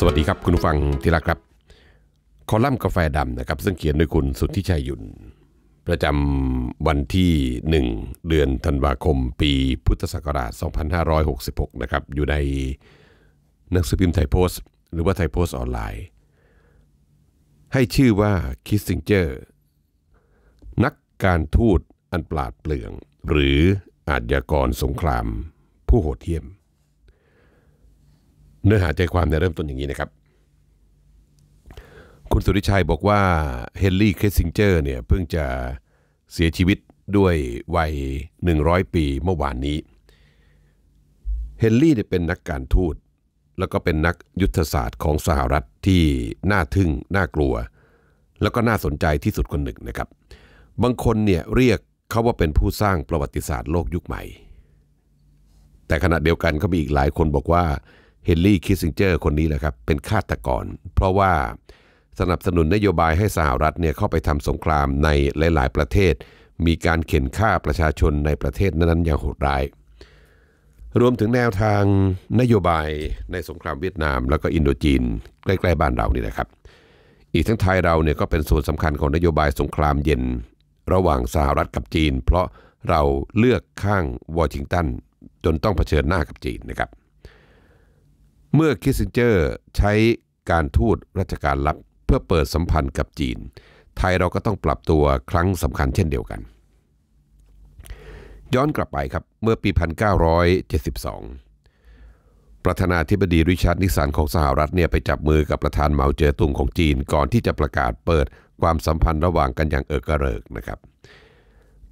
สวัสดีครับคุณฟังที่รักครับ คอลัมน์กาแฟดำนะครับซึ่งเขียนโดยคุณสุทธิชัยยุนประจำวันที่ 1 เดือนธันวาคมปีพุทธศักราช 2566นะครับอยู่ในหนังสือพิมพ์ไทยโพสต์ หรือว่าไทยโพสต์ออนไลน์ ให้ชื่อว่าคิสซิงเจอร์ นักการทูตอันปราดเปลือง หรืออาจยากรสงครามผู้โหดเหี้ยมเนื้อหาใจความในเริ่มต้นอย่างนี้นะครับ คุณสุริชัยบอกว่าเฮนรี่เคสซิงเจอร์เนี่ย เพิ่งจะเสียชีวิตด้วยวัย 100 ปีเมื่อวานนี้ เฮนรี่เนี่ยเป็นนักการทูต แล้วก็เป็นนักยุทธศาสตร์ของสหรัฐที่น่าทึ่งน่ากลัว แล้วก็น่าสนใจที่สุดคนหนึ่งนะครับ บางคนเนี่ยเรียกเขาว่าเป็นผู้สร้างประวัติศาสตร์โลกยุคใหม่ แต่ขณะเดียวกันก็มีอีกหลายคนบอกว่าเฮนรี่คิสซิงเจอร์คนนี้แหละครับเป็นฆาตกร เพราะว่าสนับสนุนนโยบายให้สหรัฐเนี่ยเข้าไปทำสงครามในหลาย ๆ ประเทศ มีการเข็นฆ่าประชาชนในประเทศนั้น ๆ อย่างโหดร้าย รวมถึงแนวทางนโยบายในสงครามเวียดนาม แล้วก็อินโดจีน ใกล้ ๆ บ้านเรานี่นะครับ อีกทั้งไทยเราเนี่ยก็เป็นส่วนสำคัญของนโยบายสงครามเย็น ระหว่างสหรัฐกับจีน เพราะเราเลือกข้างวอชิงตันจนต้องเผชิญหน้ากับจีนนะครับเมื่อคิสซินเจอร์ใช้การทูตราชการลับเพื่อเปิดสัมพันธ์กับจีน ไทยเราก็ต้องปรับตัวครั้งสำคัญเช่นเดียวกัน ย้อนกลับไปครับเมื่อปี 1972 ประธานาธิบดีริชาร์ดนิสันของสหรัฐเนี่ยไปจับมือกับประธานเหมาเจ๋อตุงของจีนก่อนที่จะประกาศเปิดความสัมพันธ์ระหว่างกันอย่างเอิกเกเริกนะครับ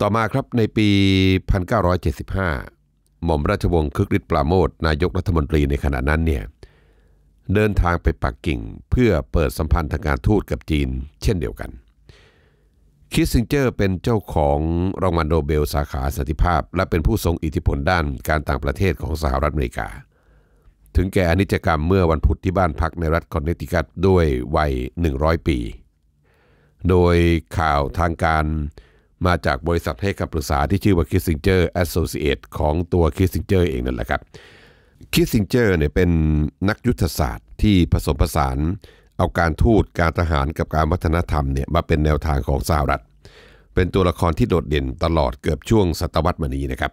ต่อมาครับในปี 1975หม่อมราชวงศ์คึกฤทธิ์ปราโมท นายกรัฐมนตรีในขณะนั้นเนี่ย เดินทางไปปักกิ่งเพื่อเปิดสัมพันธ์ทางการทูตกับจีนเช่นเดียวกัน คิสซิงเจอร์เป็นเจ้าของรางวัลโนเบลสาขาสันติภาพ และเป็นผู้ทรงอิทธิพลด้านการต่างประเทศของสหรัฐอเมริกา ถึงแก่อนิจกรรมเมื่อวันพุธที่บ้านพักในรัฐคอนเนตทิคัตด้วยวัย100 ปี โดยข่าวทางการมาจากบริษัทให้คำปรึกษาที่ชื่อว่า Kissinger Associate ของตัว Kissinger เองนั่นแหละครับ Kissinger เนี่ยเป็นนักยุทธศาสตร์ที่ผสมผสานเอาการทูตการทหารกับการวัฒนธรรมเนี่ยมาเป็นแนวทางของสหรัฐ เป็นตัวละครที่โดดเด่นตลอดเกือบช่วงศตวรรษมานี้นะครับ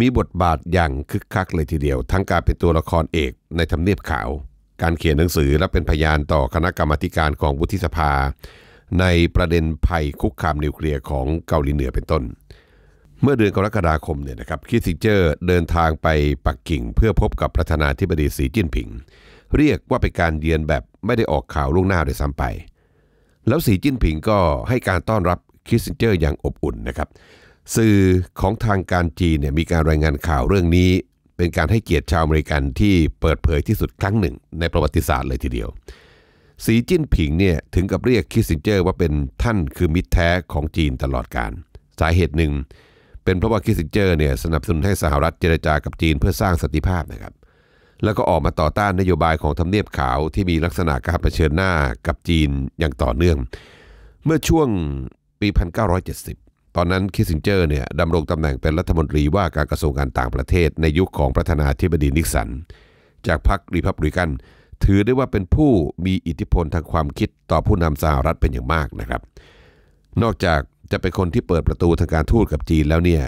มีบทบาทอย่างคึกคักเลยทีเดียวทั้งการเป็นตัวละครเอกในทำเนียบขาว การเขียนหนังสือและเป็นพยานต่อคณะกรรมการของวุฒิสภาในประเด็นภัยคุกคามนิวเคลียร์ของเกาหลีเหนือเป็นต้น เมื่อเดือนกรกฎาคมเนี่ยนะครับคิสซิเจอร์เดินทางไปปักกิ่ง เพื่อพบกับประธานาธิบดีสีจิ้นผิง เรียกว่าเป็นการเยือนแบบไม่ได้ออกข่าวล่วงหน้าโดยซ้ำไป แล้วสีจิ้นผิงก็ให้การต้อนรับคิสซิเจอร์อย่างอบอุ่นนะครับ สื่อของทางการจีนเนี่ยมีการรายงานข่าวเรื่องนี้ เป็นการให้เกียรติชาวอเมริกันที่เปิดเผยที่สุดครั้งหนึ่ง ในประวัติศาสตร์เลยทีเดียวสีจิ้นผิงเนี่ยถึงกับเรียกคิสซิงเจอร์ว่าเป็นท่านคือมิตรแท้ของจีนตลอดการ สาเหตุหนึ่ง เป็นเพราะว่าคิสซิงเจอร์เนี่ยสนับสนุนให้สหรัฐเจรจากับจีนเพื่อสร้างสันติภาพนะครับแล้วก็ออกมาต่อต้านนโยบายของทำเนียบขาวที่มีลักษณะการเผชิญหน้ากับจีนอย่างต่อเนื่อง เมื่อช่วงปี 1970 ตอนนั้นคิสซิงเจอร์เนี่ยดำรงตำแหน่งเป็นรัฐมนตรีว่าการกระทรวงการต่างประเทศ ในยุคของประธานาธิบดีนิกสันจากพรรครีพับลิกันถือได้ว่าเป็นผู้มีอิทธิพลทางความคิดต่อผู้นำสหรัฐเป็นอย่างมากนะครับ นอกจากจะเป็นคนที่เปิดประตูทางการทูตกับจีนแล้วเนี่ย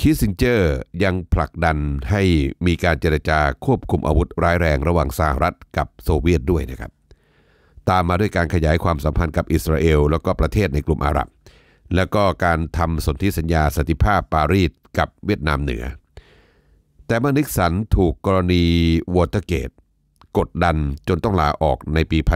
คิสซิงเจอร์ยังผลักดันให้มีการเจรจาควบคุมอาวุธร้ายแรงระหว่างสหรัฐกับโซเวียตด้วยนะครับ ตามมาด้วยการขยายความสัมพันธ์กับอิสราเอล แล้วก็ประเทศในกลุ่มอาหรับ แล้วก็การทำสนธิสัญญาสนติภาพปารีสกับเวียดนามเหนือ แต่มานิกสันถูกกรณีวอเตอร์เกตกดดันจนต้องลาออกในปี 1974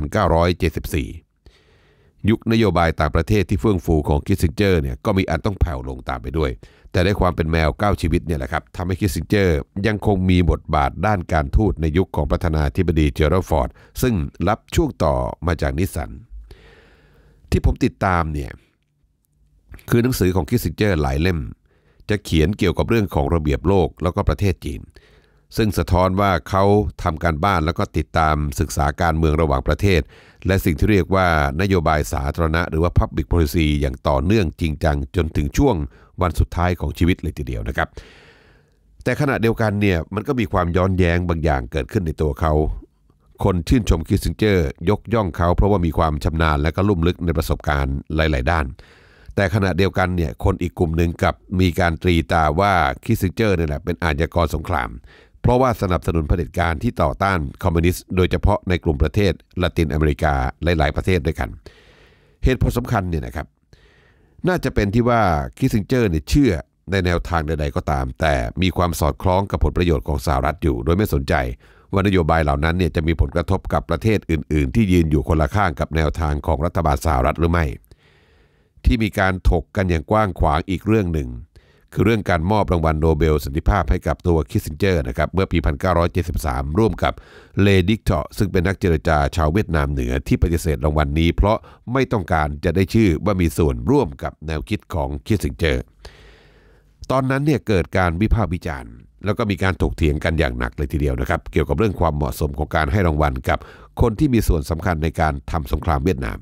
ยุคนโยบายต่างประเทศที่เฟื่องฟูของคิสซิงเจอร์เนี่ยก็มีอันต้องแผ่วลงตามไปด้วย แต่ได้ความเป็นแมวก้าวชีวิตเนี่ยแหละครับทำให้คิสซิงเจอร์ ยังคงมีบทบาทด้านการทูตในยุคของประธานาธิบดีเจอร์ฟอร์ดซึ่งรับช่วงต่อมาจากนิสสันที่ผมติดตามเนี่ยคือหนังสือของคิสซิงเจอร์หลายเล่ม จะเขียนเกี่ยวกับเรื่องของระเบียบโลกแล้วก็ประเทศจีนซึ่งสะท้อนว่าเขาทำการบ้านแล้วก็ติดตามศึกษาการเมืองระหว่างประเทศ และสิ่งที่เรียกว่านโยบายสาธารณะหรือว่า Public Policy อย่างต่อเนื่องจริงจัง จนถึงช่วงวันสุดท้ายของชีวิตเลยทีเดียวนะครับ แต่ขณะเดียวกันเนี่ยมันก็มีความย้อนแย้งบางอย่างเกิดขึ้นในตัวเขา คนชื่นชมคิสซิงเจอร์ ยกย่องเขา เพราะว่ามีความชำนาญและก็ลุ่มลึกในประสบการณ์หลาย ๆ ด้าน แต่ขณะเดียวกันเนี่ยคนอีกกลุ่มหนึ่งกับมีการตรีตาว่าคิสซิงเจอร์เนี่ยแหละเป็นอาญากรสงครามเพราะว่าสนับสนุนเผด็จการที่ต่อต้านคอมมิวนิสต์ โดยเฉพาะในกลุ่มประเทศละตินอเมริกาหลายๆ ประเทศด้วยกัน เหตุผลสำคัญเนี่ยนะครับ น่าจะเป็นที่ว่า คิสซิงเจอร์เนี่ยเชื่อในแนวทางใดๆก็ตาม แต่มีความสอดคล้องกับผลประโยชน์ของสหรัฐอยู่โดยไม่สนใจว่านโยบายเหล่านั้นเนี่ยจะมีผลกระทบกับประเทศอื่น ๆ ที่ยืนอยู่คนละข้างกับแนวทางของรัฐบาลสหรัฐหรือไม่ ที่มีการถกกันอย่างกว้างขวางอีกเรื่องหนึ่งคือเรื่องการมอบรางวัลโนเบลสันติภาพให้กับตัวคิสซินเจอร์นะครับเมื่อปี1973 ร่วมกับเลดิกเทาะซึ่งเป็นนักเจรจาชาวเวียดนามเหนือที่ปฏิเสธรางวัลนนี้ เพราะไม่ต้องการจะได้ชื่อว่ามีส่วนร่วมกับแนวคิดของคิสซินเจอร์ตอนนั้นเนี่ยเกิดการวิพากษ์วิจารณ์ แล้วก็มีการถกเถียงกันอย่างหนักเลยทีเดียวนะครับ เกี่ยวกับเรื่องความเหมาะสมของการให้รางวัลกับ คนที่มีส่วนสำคัญในการทำสงครามเวียดนาม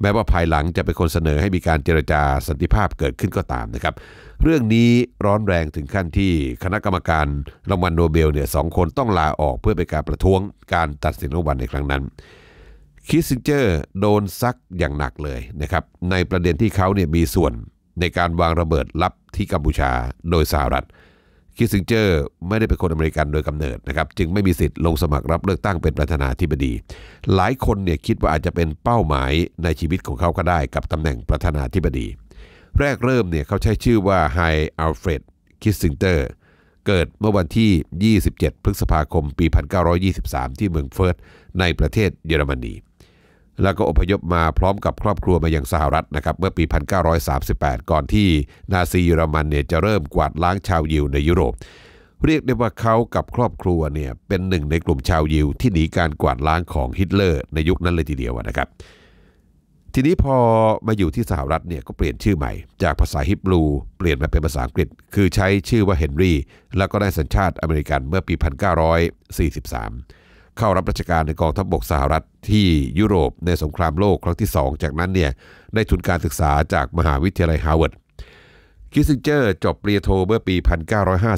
แม้ว่าภายหลังจะเป็นคนเสนอให้มีการเจรจาสันติภาพเกิดขึ้นก็ตามนะครับเรื่องนี้ร้อนแรงถึงขั้นที่คณะกรรมการรางวัลโนเบลเนี่ยสองคนต้องลาออกเพื่อไปการประท้วงการตัดสินรางวัลในครั้งนั้น คิสซิงเจอร์โดนซักอย่างหนักเลยนะครับในประเด็นที่เขาเนี่ยมีส่วนในการวางระเบิดลับที่กัมพูชาโดยสหรัฐคิสซิงเจอร์ไม่ได้เป็นคนอเมริกันโดยกำเนิดนะครับจึงไม่มีสิทธิ์ลงสมัครรับเลือกตั้งเป็นประธานาธิบดี หลายคนเนี่ยคิดว่าอาจจะเป็นเป้าหมายในชีวิตของเขาก็ได้กับตำแหน่งประธานาธิบดี แรกเริ่มเนี่ยเขาใช้ชื่อว่าไฮ อัลเฟรด คิสซิงเจอร์เกิดเมื่อวันที่ 27 พฤษภาคมปี 1923 ที่เมืองเฟิร์ตในประเทศเยอรมนีแล้วก็อพยพมาพร้อมกับครอบครัวมายังสหรัฐนะครับเมื่อปี 1938 ก่อนที่ นาซีเยอรมันเนี่ยจะเริ่มกวาดล้างชาวยิวในยุโรป เรียกได้ว่าเขากับครอบครัวเนี่ยเป็นหนึ่งในกลุ่มชาวยิวที่หนีการกวาดล้างของฮิตเลอร์ในยุคนั้นเลยทีเดียวนะครับทีนี้พอมาอยู่ที่สหรัฐเนี่ยก็เปลี่ยนชื่อใหม่จากภาษาฮิบรูเปลี่ยนมาเป็นภาษาอังกฤษ คือใช้ชื่อว่าเฮนรี่แล้วก็ได้สัญชาติอเมริกันเมื่อปี1943เข้ารับราชการในกองทัพบบก สหรัฐที่ยุโรปในสงครามโลกครั้งที่2จากนั้นเนี่ยได้ทุนการศึกษาจากมหาวิทยาลัยฮาร์วาร์ด คิสซิงเจอร์จบปริญญาโทเมื่อปี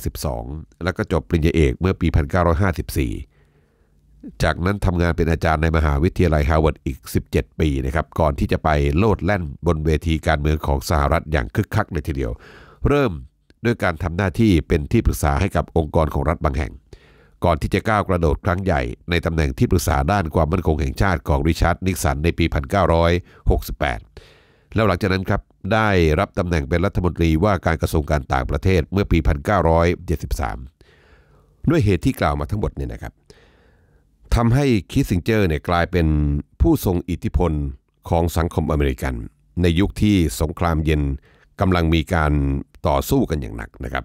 1952 แล้วก็จบปริญญาเอกเมื่อปี 1954 จากนั้นทำงานเป็นอาจารย์ในมหาวิทยาลัยฮาร์วาร์ดอีก 17 ปีนะครับ ก่อนที่จะไปโลดแล่นบนเวทีการเมืองของสหรัฐอย่างคึกคักเลยทีเดียว เริ่มด้วยการทำหน้าที่เป็นที่ปรึกษาให้กับองค์กรของรัฐบางแห่งก่อนที่จะก้าวกระโดดครั้งใหญ่ ในตำแหน่งที่ปรึกษาด้านความมั่นคงแห่งชาติของริชาร์ดนิกสันในปี 1968 แล้วหลังจากนั้นครับได้รับตำแหน่งเป็นรัฐมนตรีว่าการกระทรวงการต่างประเทศเมื่อปี 1973 ด้วยเหตุที่กล่าวมาทั้งหมดเนี่ยนะครับทำให้คิสซิงเจอร์เนี่ยกลายเป็นผู้ทรงอิทธิพลของสังคมอเมริกัน ในยุคที่สงครามเย็นกำลังมีการต่อสู้กันอย่างหนักนะครับ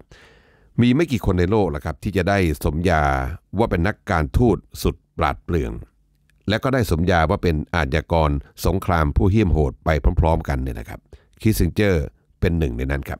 มีไม่กี่คนในโลกละครับ ที่จะได้สมญาว่าเป็นนักการทูตสุดปราดเปรื่อง และก็ได้สมญาว่าเป็นอาชญากรสงครามผู้เหี้ยมโหดไปพร้อม ๆ กันเนี่ยนะครับคิสซิงเจอร์เป็นหนึ่งในนั้นครับ